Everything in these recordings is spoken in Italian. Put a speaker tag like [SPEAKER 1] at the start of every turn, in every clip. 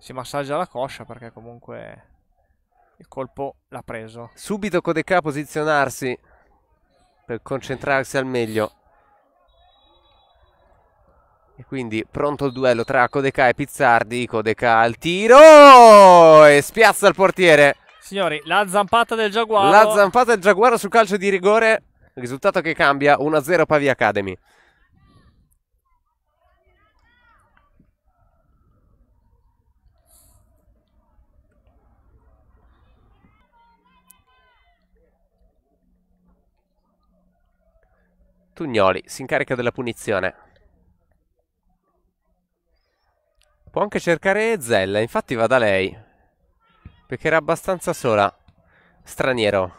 [SPEAKER 1] si massaggia la coscia perché comunque il colpo l'ha preso.
[SPEAKER 2] Subito Codeca a posizionarsi per concentrarsi al meglio. E quindi pronto il duello tra Codeca e Pizzardi. Codeca al tiro e spiazza il portiere.
[SPEAKER 1] Signori, la zampata del Giaguaro. La
[SPEAKER 2] zampata del Giaguaro sul calcio di rigore. Risultato che cambia 1-0 Pavia Academy. Tugnoli si incarica della punizione. Può anche cercare Zella, infatti va da lei. Perché era abbastanza sola. Straniero.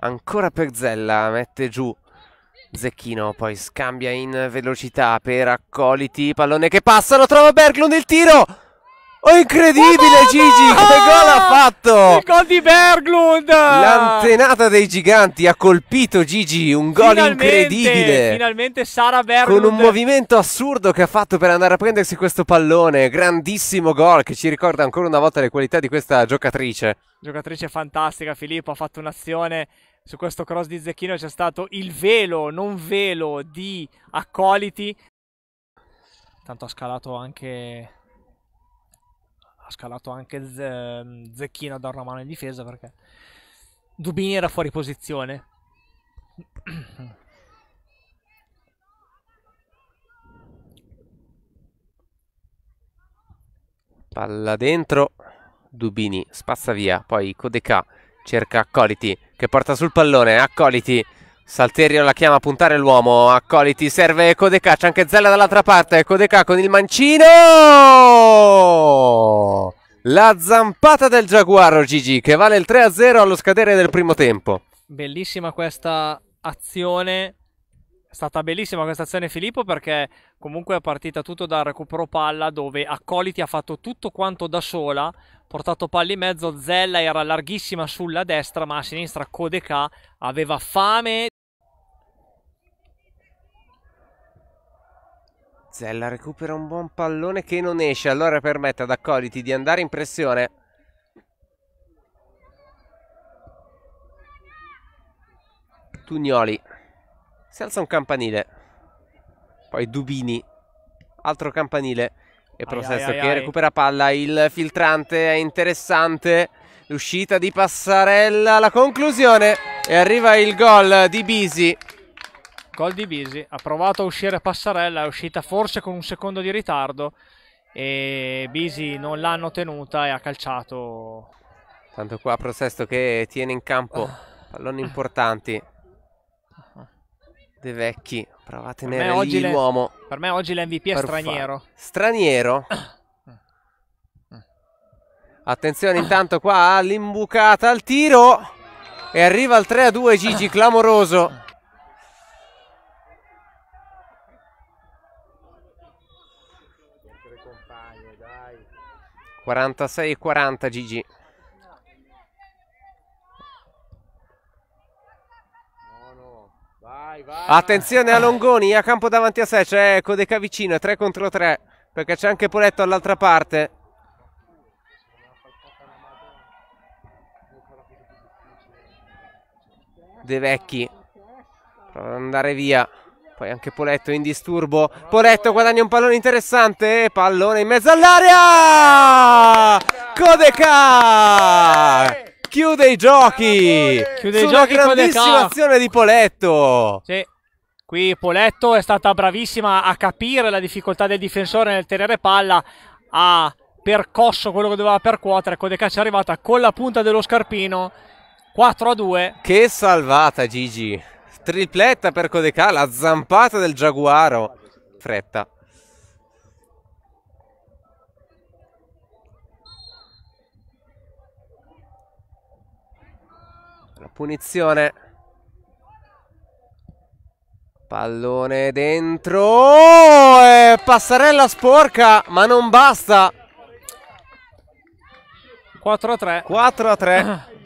[SPEAKER 2] Ancora per Zella, mette giù Zecchino, poi scambia in velocità per Accoliti, pallone che passa, lo trova Berglund il tiro! Oh, incredibile oh, Gigi, che
[SPEAKER 1] gol ha fatto! Il gol di Berglund! L'antenata
[SPEAKER 2] dei giganti ha colpito Gigi, un gol incredibile!
[SPEAKER 1] Finalmente Sara Berglund! Con un
[SPEAKER 2] movimento assurdo che ha fatto per andare a prendersi questo pallone, grandissimo gol che ci ricorda ancora una volta le qualità di questa giocatrice.
[SPEAKER 1] Giocatrice fantastica, Filippo ha fatto un'azione su questo cross di Zecchino c'è stato il velo, non velo di Accoliti. Tanto ha scalato anche ha scalato anche Ze- mm, Zecchino a dare una mano in difesa perché Dubini era fuori posizione.
[SPEAKER 2] Palla dentro, Dubini spazza via, poi Kodeka cerca Accoliti che porta sul pallone, Accoliti Salterio la chiama a puntare l'uomo, Accoliti serve Kodeka, c'è anche Zella dall'altra parte, Kodeka con il mancino! La zampata del Giaguaro Gigi che vale il 3-0 allo scadere del primo tempo.
[SPEAKER 1] Bellissima questa azione. È stata bellissima questa azione Filippo perché comunque è partita tutto dal recupero palla dove Accoliti ha fatto tutto quanto da sola, portato palla in mezzo, Zella era larghissima sulla destra ma a sinistra Codeca aveva fame
[SPEAKER 2] Zella recupera un buon pallone che non esce, allora permette ad Accoliti di andare in pressione. Tugnoli. Si alza un campanile. Poi Dubini. Altro campanile. E Processo ai, ai, che ai. recupera palla. Il filtrante è interessante. L'uscita di Passarella. La conclusione. E arriva il
[SPEAKER 1] gol di Bisi. Gol di Bisi, ha provato a uscire Passarella, è uscita forse con un secondo di ritardo e Bisi non l'hanno tenuta e ha calciato.
[SPEAKER 2] Tanto qua Prosesto che tiene in campo ah. palloni importanti. De Vecchi prova a tenere per lì l'uomo. Per me
[SPEAKER 1] oggi l'MVP è straniero. Straniero?
[SPEAKER 2] Attenzione intanto qua all'imbucata al tiro e arriva al 3-2 Gigi, clamoroso. le compagne, dai. 46 40 Gigi. Vai, vai. Attenzione a Longoni, a campo davanti a sé c'è Codeca vicino, è 3 contro 3, perché c'è anche Poletto all'altra parte. De Vecchi, prova ad andare via. Poi anche Poletto in disturbo. Poletto guadagna un pallone interessante. Pallone in mezzo all'area. Codeca! Chiude i giochi. Chiude i giochi. Grandissima azione di Poletto.
[SPEAKER 1] Sì. Qui Poletto è stata bravissima a capire la difficoltà del difensore nel tenere palla. Ha percosso quello che doveva percuotere. Codeca ci è arrivata con la punta dello scarpino. 4 a 2.
[SPEAKER 2] Che salvata Gigi. Tripletta per Codecà, la zampata del Giaguaro. Fretta. La punizione. Pallone dentro. Oh, e passarella sporca, ma non basta.
[SPEAKER 1] 4 a 3. 4 a 3.